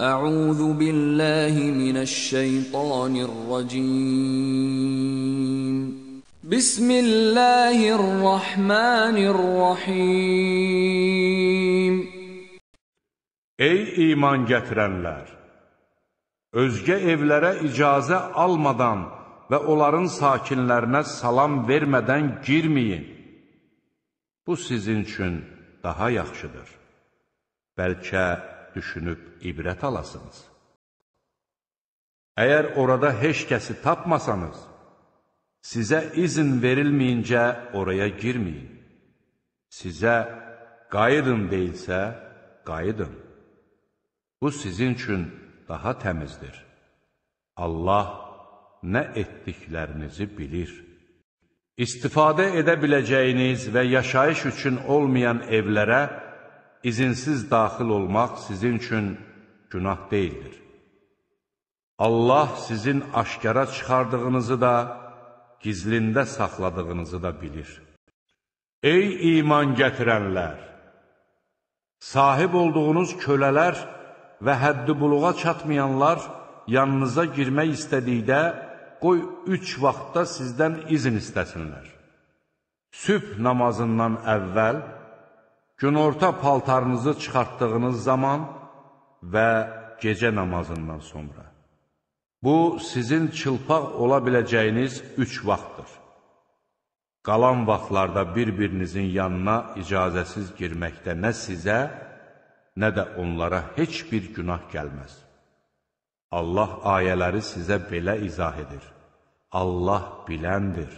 Euzu billahi mineşşeytanirracim. Bismillahirrahmanirrahim. Ey iman gətirənlər! özge evlere icazə almadan ve onların sakinlerine salam vermeden girmeyin. Bu sizin için daha yaxşıdır. Bəlkə düşünüb ibrət alasınız. Əgər orada heç kəsi tapmasanız, sizə izin verilməyincə oraya girməyin. Sizə qayıdın deyilsə, qayıdın. Bu sizin üçün daha təmizdir. Allah nə etdiklərinizi bilir. İstifadə edə biləcəyiniz və yaşayış üçün olmayan evlərə izinsiz daxil olmaq sizin üçün günah deyildir. Allah sizin aşkara çıxardığınızı da, gizlində saxladığınızı da bilir. Ey iman gətirənlər! Sahib olduğunuz kölələr və həddi buluğa çatmayanlar yanınıza girmək istədikdə, qoy üç vaxtda sizdən izin istəsinlər. Sübh namazından əvvəl, Günorta paltarınızı çıxartdığınız zaman və gecə namazından sonra. Bu, sizin çılpaq ola biləcəyiniz üç vaxtdır. Qalan vaxtlarda bir-birinizin yanına icazəsiz girməkdə nə sizə, nə də onlara heç bir günah gəlməz. Allah ayələri sizə belə izah edir. Allah biləndir,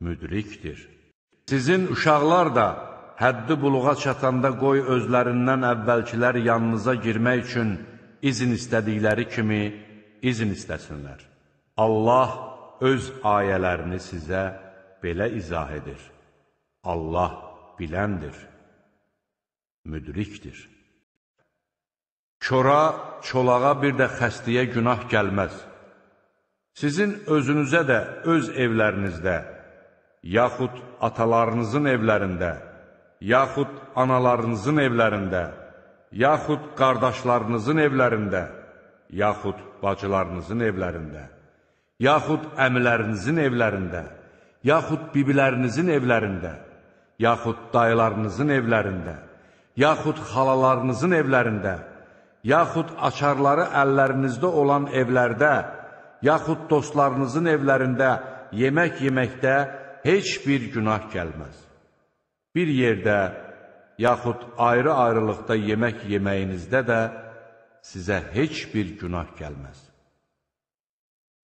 müdrikdir. Sizin uşaqlar da həddi buluğa çatanda qoy özlərindən əvvəlkilər yanınıza girmək üçün izin istədikləri kimi izin istəsinlər. Allah öz ayələrini sizə belə izah edir. Allah biləndir, müdrikdir. Çora, çolağa bir də xəstiyə günah gəlməz. Sizin özünüzə də öz evlərinizdə, yaxud atalarınızın evlərində, yaxud analarınızın evlərində, yaxud qardaşlarınızın evlərində, yaxud bacılarınızın evlərində, yaxud əmilərinizin evlərində, yaxud bibilərinizin evlərində, yaxud dayılarınızın evlərində, yaxud xalalarınızın evlərində, yaxud açarları əllərinizdə olan evlərdə, yaxud dostlarınızın evlərində yemək yeməkdə heç bir günah gəlməz bir yerdə, yaxud ayrı-ayrılıqda yemək yeməyinizdə də sizə heç bir günah gəlməz.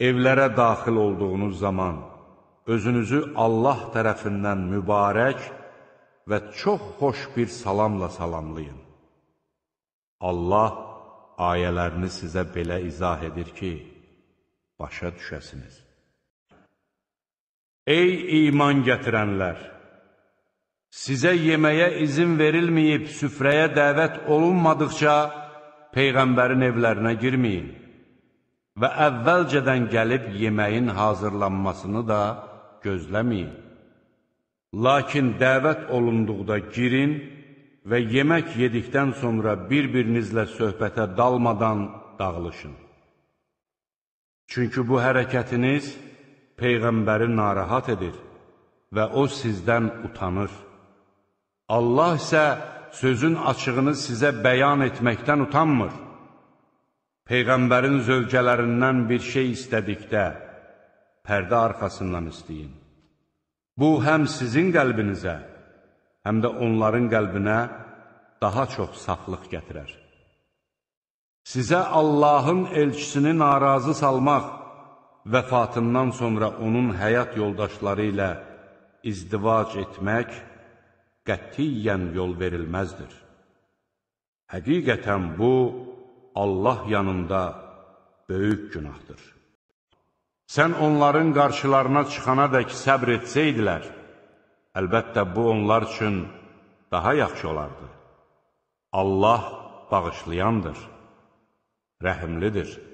Evlərə daxil olduğunuz zaman özünüzü Allah tərəfindən mübarək və çox xoş bir salamla salamlayın. Allah ayələrini sizə belə izah edir ki, başa düşəsiniz. Ey iman gətirənlər! Sizə yeməyə izin verilməyib, süfrəyə dəvət olunmadıqca Peyğəmbərin evlərinə girməyin və əvvəlcədən gəlib yeməyin hazırlanmasını da gözləməyin. Lakin dəvət olunduqda girin və yemək yedikdən sonra bir-birinizlə söhbətə dalmadan dağılışın. Çünki bu hərəkətiniz Peyğəmbəri narahat edir və o sizdən utanır. Allah isə sözün açığını sizə bəyan etməkdən utanmır. Peyğəmbərin zövcələrindən bir şey istədikdə, pərdə arxasından istəyin. Bu, həm sizin qəlbinizə, həm də onların qəlbinə daha çox saflıq gətirər. Sizə Allahın elçisini narazı salmaq, vəfatından sonra onun həyat yoldaşları ilə izdivac etmək, qətiyyən yol verilməzdir. Həqiqətən bu, Allah yanında böyük günahdır. Sən onların qarşılarına çıxana dək səbr etsəydilər, əlbəttə bu onlar üçün daha yaxşı olardı. Allah bağışlayandır, rəhimlidir.